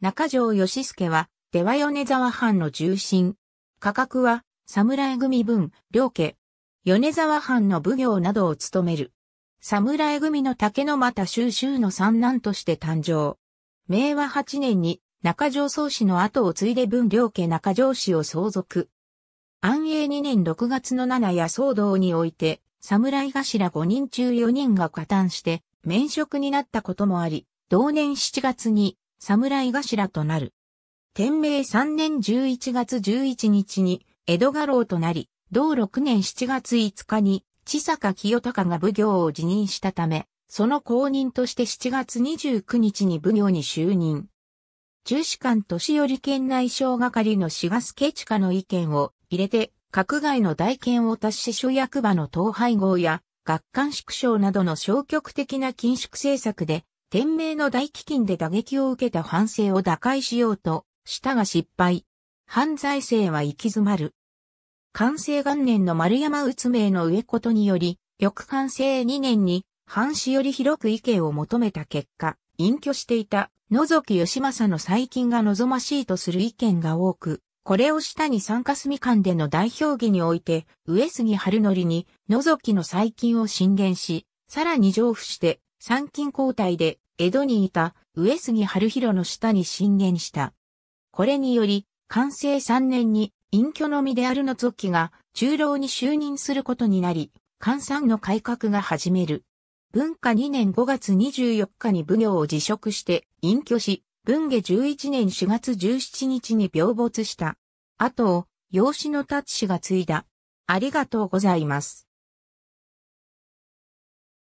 中条義介は、出羽米沢藩の重臣。価格は、侍組分、両家。米沢藩の奉行などを務める。侍組の竹の又収集の三男として誕生。明和8年に中条宗氏の後を継いで分両家中条氏を相続。安永2年6月の7夜騒動において、侍頭5人中4人が加担して、免職になったこともあり、同年7月に侍頭となる。天明3年11月11日に江戸家老となり、同6年7月5日に千坂清隆が奉行を辞任したため、その後任として7月29日に奉行に就任。中士官年寄県内小係の志賀助親の意見を入れて、閣外の大権を達し諸役場の統廃合や、学官縮小などの消極的な緊縮政策で、天命の大飢饉で打撃を受けた反省を打開しようと、したが失敗。犯罪性は行き詰まる。完成元年の丸山宇明の植ことにより、翌完成2年に、藩士より広く意見を求めた結果、隠居していた野崎義政の最近が望ましいとする意見が多く、これを下に参加すみ間での代表議において、上杉春則に野崎の最近を進言し、さらに上布して、参勤交代で江戸にいた上杉春弘の下に進言した。これにより、完成3年に隠居の身であるの続きが中老に就任することになり、関算の改革が始める。文化2年5月24日に奉行を辞職して隠居し、文下11年4月17日に病没した。後を、養子の達氏が継いだ。ありがとうございます。